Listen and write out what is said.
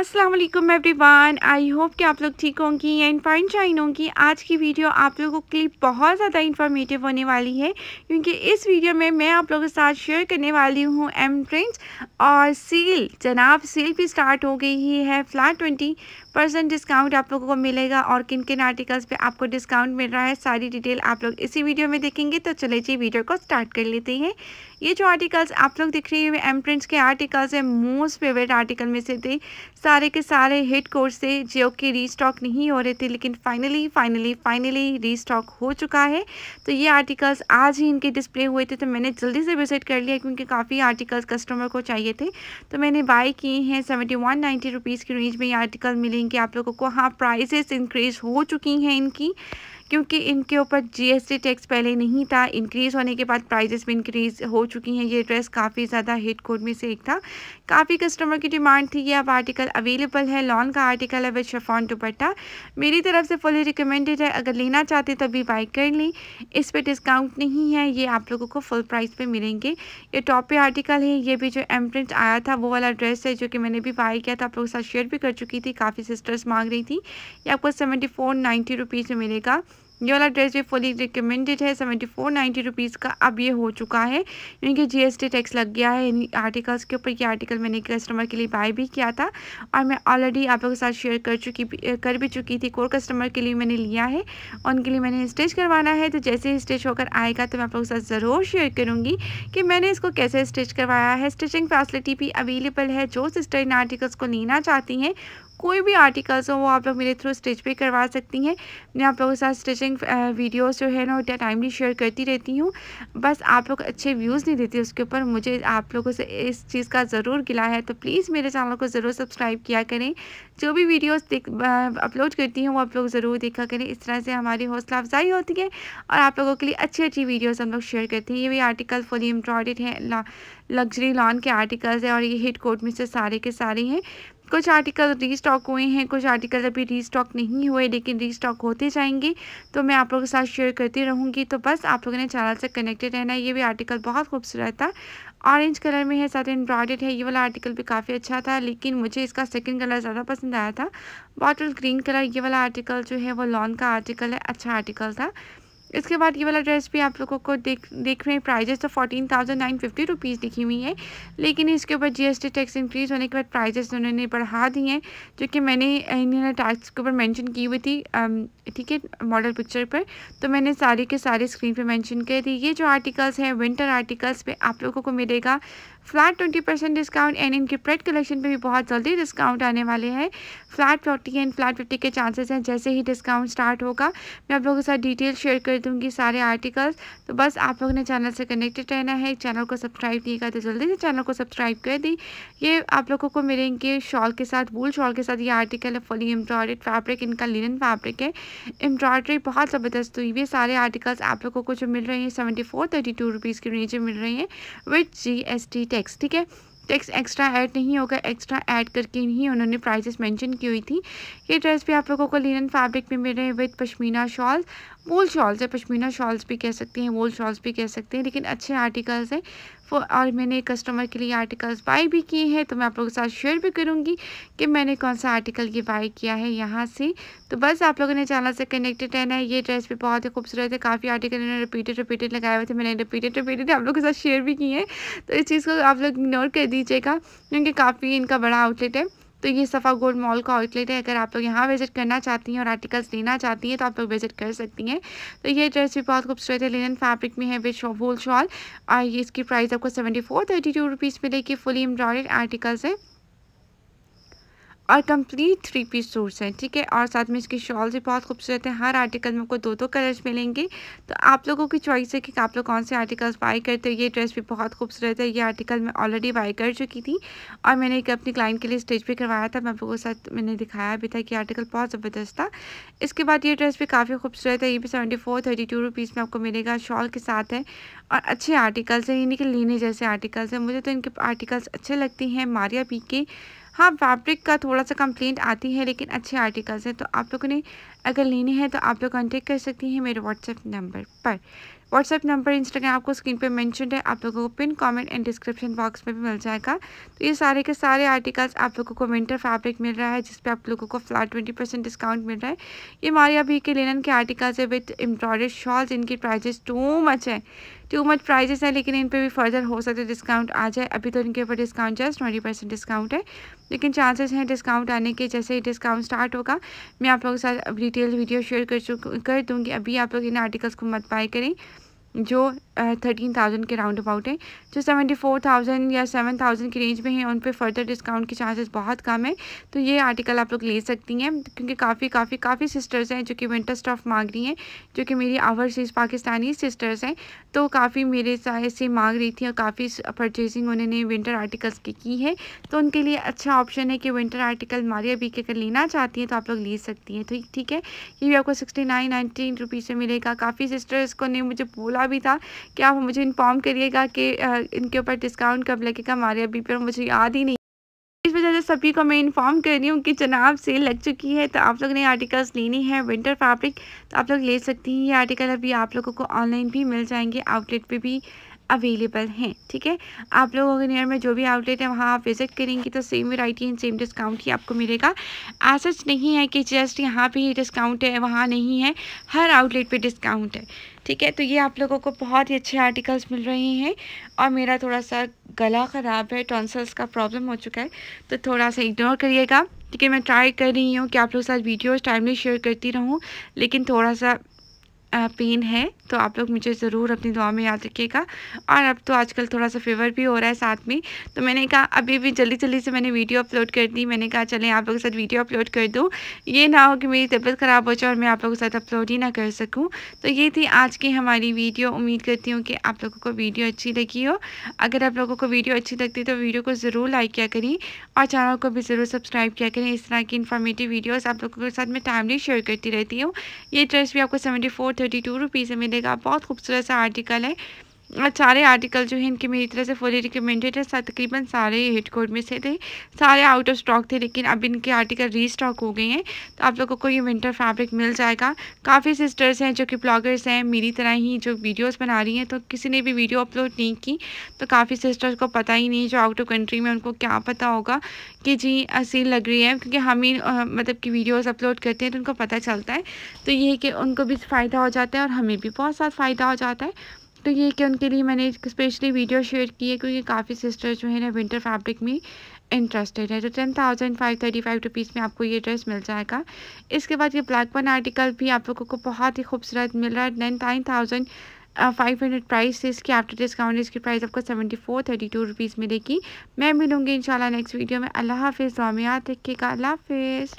वालेकुम everyone I hope कि आप लोग ठीक होंगी इन फाइन शाइन होंगी आज की वीडियो आप लोगों के लिए बहुत ज़्यादा इन्फॉर्मेटिव होने वाली है क्योंकि इस वीडियो में मैं आप लोगों के साथ शेयर करने वाली हूँ एम प्रिंट और सील जनाब सील भी स्टार्ट हो गई ही है फ्लैट ट्वेंटी परसेंट डिस्काउंट आप लोगों को मिलेगा और किन किन आर्टिकल्स पर आपको डिस्काउंट मिल रहा है सारी डिटेल आप लोग इसी वीडियो में देखेंगे तो चले जी वीडियो को स्टार्ट कर लेते हैं ये जो आर्टिकल्स आप लोग दिख रहे हैं एम प्रिंट्स के आर्टिकल्स है मोस्ट फेवरेट आर्टिकल में से थे सारे के सारे हिट कोर्स से जो कि रीस्टॉक नहीं हो रहे थे लेकिन फाइनली फाइनली फाइनली रीस्टॉक हो चुका है तो ये आर्टिकल्स आज ही इनके डिस्प्ले हुए थे तो मैंने जल्दी से विजिट कर लिया क्योंकि काफ़ी आर्टिकल्स कस्टमर को चाहिए थे तो मैंने बाय किए हैं सेवेंटी वन नाइन्टी रुपीज़ की रेंज में ये आर्टिकल मिलेंगे आप लोगों को हाँ प्राइजेस इंक्रीज हो चुकी हैं इनकी क्योंकि इनके ऊपर जीएसटी टैक्स पहले नहीं था इंक्रीज़ होने के बाद प्राइजेस भी इंक्रीज़ हो चुकी हैं ये ड्रेस काफ़ी ज़्यादा हिट कोड में से एक था काफ़ी कस्टमर की डिमांड थी ये अब आर्टिकल अवेलेबल है लॉन का आर्टिकल है विद शेफॉन दुपट्टा मेरी तरफ से फुली रिकमेंडेड है अगर लेना चाहते तो अभी बाई कर लें इस पर डिस्काउंट नहीं है ये आप लोगों को फुल प्राइस पर मिलेंगे ये टॉप पे आर्टिकल है ये भी जो एम प्रिंट आया था वो वाला ड्रेस है जो कि मैंने भी बाई किया था आप लोगों के साथ शेयर भी कर चुकी थी काफ़ी सिस्टर्स मांग रही थी ये आपको सेवेंटी फोर नाइन्टी रुपीज़ में मिलेगा ये वाला ड्रेस ये फुली रिकमेंडेड है सेवेंटी फोर नाइन्टी रुपीज़ का अब ये हो चुका है इनके जी एस टी टैक्स लग गया है इन आर्टिकल्स के ऊपर ये आर्टिकल मैंने कस्टमर के लिए बाय भी किया था और मैं ऑलरेडी आप लोगों के साथ शेयर कर चुकी कर भी चुकी थी कोर कस्टमर के लिए मैंने लिया है उनके लिए मैंने स्टिच करवाना है तो जैसे ही स्टिच होकर आएगा तो मैं आप लोगों के साथ ज़रूर शेयर करूँगी कि मैंने इसको कैसे स्टिच करवाया है स्टिचिंग फैसिलिटी भी अवेलेबल है जो सिस्टर इन आर्टिकल्स को लेना चाहती हैं कोई भी आर्टिकल्स हो वो आप लोग मेरे थ्रू स्टिच भी करवा सकती हैं मैं आप लोगों के साथ स्टिचिंग वीडियोस जो है ना टाइमली शेयर करती रहती हूँ बस आप लोग अच्छे व्यूज़ नहीं देती उसके ऊपर मुझे आप लोगों से इस चीज़ का ज़रूर गिला है तो प्लीज़ मेरे चैनल को ज़रूर सब्सक्राइब किया करें जो भी वीडियोज़ देख अपलोड करती हूँ वो आप लोग ज़रूर देखा करें इस तरह से हमारी हौसला अफजाई होती है और आप लोगों के लिए अच्छी अच्छी वीडियोज़ हम लोग शेयर करते हैं ये भी आर्टिकल फुली एम्ब्रॉयड हैं लग्जरी लॉन के आर्टिकल्स हैं और ये हिट कोट में से सारे के सारे हैं कुछ आर्टिकल रीस्टॉक हुए हैं कुछ आर्टिकल अभी रीस्टॉक नहीं हुए लेकिन रीस्टॉक होते जाएंगे तो मैं आप लोगों के साथ शेयर करती रहूँगी तो बस आप लोगों ने चैनल से कनेक्टेड रहना ये भी आर्टिकल बहुत खूबसूरत था ऑरेंज कलर में है साथ एम्ब्रॉयडेड है ये वाला आर्टिकल भी काफ़ी अच्छा था लेकिन मुझे इसका सेकंड कलर ज़्यादा पसंद आया था बॉटल ग्रीन कलर ये वाला आर्टिकल जो है वो लॉन का आर्टिकल है अच्छा आर्टिकल था इसके बाद ये वाला ड्रेस भी आप लोगों को देख देख रहे हैं प्राइजेस तो fourteen thousand nine fifty rupees लिखी हुई है लेकिन इसके ऊपर जीएसटी टैक्स इंक्रीज़ होने के बाद प्राइजेस उन्होंने बढ़ा दी हैं जो कि मैंने इन्होंने टैक्स के ऊपर मैंशन की हुई थी ठीक है मॉडल पिक्चर पर तो मैंने सारे के सारे स्क्रीन पर मैंशन कर दी ये जो आर्टिकल्स हैं विंटर आर्टिकल्स पर आप लोगों को मिलेगा flat twenty percent discount and इनके प्रेड कलेक्शन पे भी बहुत जल्दी डिस्काउंट आने वाले हैं flat forty and flat fifty के चांसेस हैं जैसे ही डिस्काउंट स्टार्ट होगा मैं आप लोगों के साथ डिटेल शेयर कर दूँगी सारे आर्टिकल्स तो बस आप लोगों ने चैनल से कनेक्टेड रहना है चैनल को सब्सक्राइब नहीं किया तो जल्दी से चैनल को सब्सक्राइब कर दी ये आप लोगों को मेरे इनके शॉल के साथ वूल शॉल के साथ ये आर्टिकल है फुली एम्ब्रॉयड फैब्रिक इनका लिनन फैब्रिक है एम्ब्रॉयडरी बहुत ज़बरदस्त हुई है सारे आर्टिकल्स आप लोगों को जो मिल रहे हैं seventy four thirty two rupees की रेंज में मिल रही हैं with G S T tax ठीक है टैक्स एक्स्ट्रा ऐड नहीं होगा एक्स्ट्रा ऐड करके ही उन्होंने प्राइसेस मेंशन की हुई थी ये ड्रेस भी आप लोगों को लिनन फैब्रिक में मिल रहे हैं with pashmina shawl wool shawls है पश्मीना शॉल्स भी कह सकते हैं वोल शॉल्स भी कह सकते हैं लेकिन अच्छे आर्टिकल्स हैं और मैंने कस्टमर के लिए आर्टिकल्स बाई भी किए हैं तो मैं आप लोगों के साथ शेयर भी करूँगी कि मैंने कौन सा आर्टिकल ये बाई किया है यहाँ से तो बस आप लोगों ने चैनल से कनेक्टेड रहना है ये ड्रेस भी बहुत ही खूबसूरत है काफ़ी आर्टिकल इन्होंने रिपीटेड रिपीटेड लगाए हुए थे मैंने रिपीटेड रिपीटेड आप लोगों के साथ शेयर भी किए हैं तो इस चीज़ को आप लोग इग्नोर कर दीजिएगा क्योंकि काफ़ी इनका बड़ा आउटलेट है तो ये सफ़ा गोल्ड मॉल का आउटलेट है अगर आप लोग यहाँ विजिट करना चाहती हैं और आर्टिकल्स लेना चाहती हैं तो आप लोग विजिट कर सकती हैं तो ये ड्रेस भी बहुत खूबसूरत है लेन फैब्रिक में है विद होल शॉल और ये इसकी प्राइस आपको seventy four thirty two rupees मिलेगी फुली एम्ब्रॉयड आर्टिकल्स है और कंप्लीट थ्री पीस सूट्स हैं ठीक है और साथ में इसकी शॉल्स भी बहुत खूबसूरत हैं हर आर्टिकल में आपको दो दो कलर्स मिलेंगे तो आप लोगों की चॉइस है कि आप लोग कौन से आर्टिकल्स बाई करते हो ये ड्रेस भी बहुत खूबसूरत है ये आर्टिकल मैं ऑलरेडी बाई कर चुकी थी और मैंने एक अपनी क्लाइंट के लिए स्टेज पर करवाया था मैं आप लोगों के साथ मैंने दिखाया भी था कि आर्टिकल बहुत ज़बरदस्त था इसके बाद ये ड्रेस भी काफ़ी खूबसूरत है ये भी seventy four thirty two rupees में आपको मिलेगा शॉल के साथ है और अच्छे आर्टिकल्स हैं यानी कि लेने जैसे आर्टिकल्स हैं मुझे तो इनके आर्टिकल्स अच्छे लगते हैं मारिया पी के हाँ फैब्रिक का थोड़ा सा कंप्लेंट आती है लेकिन अच्छे आर्टिकल्स हैं तो आप लोगों ने अगर लेने हैं तो आप लोग कॉन्टेक्ट कर सकती हैं मेरे व्हाट्सएप नंबर पर व्हाट्सएप नंबर इंस्टाग्राम आपको स्क्रीन पे मैंशन है आप लोगों को pin comment and description box में भी मिल जाएगा तो ये सारे के सारे आर्टिकल्स आप लोगों को विंटर फैब्रिक मिल रहा है जिसपे आप लोगों को फ्लैट ट्वेंटी परसेंट डिस्काउंट मिल रहा है ये मारिया भी के लेनन के आर्टिकल्स है विथ एम्ब्रॉयड शॉल्स इनकी प्राइजेस टू मच है टू मच प्राइजेस है लेकिन इन पर भी फर्दर हो सकता है डिस्काउंट आ जाए अभी तो इनके ऊपर discount just twenty percent discount है लेकिन चांसेस हैं डिस्काउंट आने के जैसे ही डिस्काउंट स्टार्ट होगा मैं आप लोगों के साथ डिटेल वीडियो शेयर कर चुक कर दूँगी अभी आप लोग इन आर्टिकल्स को मत बाई करें 你就。थर्टीन थाउजेंड के राउंड अबाउट है जो सेवेंटी फोर थाउजेंड या सेवन थाउजेंड की रेंज में है उन पर फर्दर डिस्काउंट के चांसेस बहुत कम है तो ये आर्टिकल आप लोग ले सकती हैं क्योंकि काफ़ी काफ़ी काफ़ी सिस्टर्स हैं जो कि विंटर स्टॉफ मांग रही हैं जो कि मेरी ओवरसीज़ पाकिस्तानी सिस्टर्स हैं तो काफ़ी मेरे से मांग रही थी और काफ़ी परचेजिंग उन्होंने विंटर आर्टिकल्स की की है तो उनके लिए अच्छा ऑप्शन है कि विंटर आर्टिकल मारिया बी के अगर लेना चाहती हैं तो आप लोग ले सकती हैं तो ठीक ठीक है ये भी आपको सिक्सटी नाइन नाइनटीन रुपीज़ में मिलेगा काफ़ी सिस्टर्स को ने मुझे बोला भी था क्या आप मुझे इन्फॉर्म करिएगा कि इनके ऊपर डिस्काउंट कब लगेगा हमारे अभी पर मुझे याद ही नहीं इस वजह से सभी को मैं इन्फॉर्म कर रही हूँ कि जनाब सेल लग चुकी है तो आप लोग ने आर्टिकल्स लेने हैं विंटर फैब्रिक तो आप लोग ले सकती हैं ये आर्टिकल अभी आप लोगों को ऑनलाइन भी मिल जाएंगे आउटलेट पर भी अवेलेबल हैं ठीक है आप लोगों के नियर में जो भी आउटलेट है वहाँ आप विजिट करेंगे तो same variety and same discount ही आपको मिलेगा ऐसा नहीं है कि जस्ट यहाँ पे ही डिस्काउंट है वहाँ नहीं है हर आउटलेट पे डिस्काउंट है ठीक है तो ये आप लोगों को बहुत ही अच्छे आर्टिकल्स मिल रहे हैं और मेरा थोड़ा सा गला ख़राब है टॉन्सल्स का प्रॉब्लम हो चुका है तो थोड़ा सा इग्नोर करिएगा ठीक है मैं ट्राई कर रही हूँ कि आप लोग साथ वीडियोज़ टाइमली शेयर करती रहूँ लेकिन थोड़ा सा पेन है तो आप लोग मुझे ज़रूर अपनी दुआ में याद रखिएगा और अब तो आजकल थोड़ा सा फेवर भी हो रहा है साथ में तो मैंने कहा अभी भी जल्दी जल्दी से मैंने वीडियो अपलोड कर दी मैंने कहा चलें आप लोगों के साथ वीडियो अपलोड कर दूँ ये ना हो कि मेरी तबीयत ख़राब हो जाए और मैं आप लोगों के साथ अपलोड ही ना कर सकूँ तो ये थी आज की हमारी वीडियो उम्मीद करती हूँ कि आप लोगों को वीडियो अच्छी लगी हो अगर आप लोगों को वीडियो अच्छी लगती तो वीडियो को ज़रूर लाइक किया करें और चैनल को भी ज़रूर सब्सक्राइब किया करें इस तरह की इन्फॉर्मेटिव वीडियोज़ आप लोगों के साथ मैं टाइमली शेयर करती रहती हूँ ये ड्रेस भी आपको seventy four thirty two rupees में मिलेगा जाएगा बहुत खूबसूरत सा आर्टिकल है अच्छा, सारे आर्टिकल जो है इनके मेरी तरह से फुली रिकमेंडेड है तकरीबन सारे हिट कोड में से थे सारे आउट ऑफ स्टॉक थे लेकिन अब इनके आर्टिकल री स्टॉक हो गए हैं तो आप लोगों को ये विंटर फैब्रिक मिल जाएगा काफ़ी सिस्टर्स हैं जो कि ब्लॉगर्स हैं मेरी तरह ही जो वीडियोज़ बना रही हैं तो किसी ने भी वीडियो अपलोड नहीं की तो काफ़ी सिस्टर्स को पता ही नहीं जो आउट ऑफ कंट्री में उनको क्या पता होगा कि जी असील लग रही है क्योंकि हम ही मतलब कि वीडियोज़ अपलोड करते हैं तो उनको पता चलता है तो ये कि उनको भी फ़ायदा हो जाता है और हमें भी बहुत सारा फ़ायदा हो जाता है तो ये कि उनके लिए मैंने एक स्पेशली वीडियो शेयर की है क्योंकि काफ़ी सिस्टर्स जो है ना विंटर फैब्रिक में इंटरेस्टेड है तो ten thousand five thirty five rupees में आपको ये ड्रेस मिल जाएगा इसके बाद ये ब्लैक वन आर्टिकल भी आप लोगों को बहुत ही खूबसूरत मिल रहा है than nine thousand five hundred price इसकी आफ्टर डिस्काउंट इसकी प्राइस आपको seventy four thirty two rupees मिलेगी मैं मिलूँगी इंशाल्लाह नेक्स्ट वीडियो में अल्लाह हाफिज़ रामिया देखिएगा अल्लाह हाफिज़